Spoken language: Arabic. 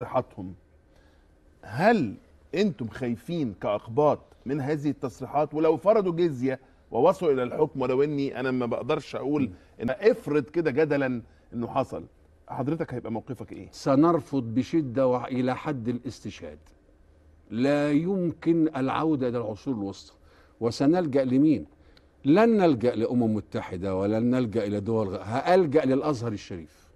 تصريحاتهم هل انتم خايفين كاقباط من هذه التصريحات ولو فرضوا جزيه ووصلوا الى الحكم ولو اني انا ما بقدرش اقول ان افرض كده جدلا انه حصل حضرتك هيبقى موقفك ايه سنرفض بشده الى حد الاستشهاد لا يمكن العوده الى العصور الوسطى وسنلجا لمين لن نلجا لامم متحده ولن نلجا الى دول غ... هالجا للازهر الشريف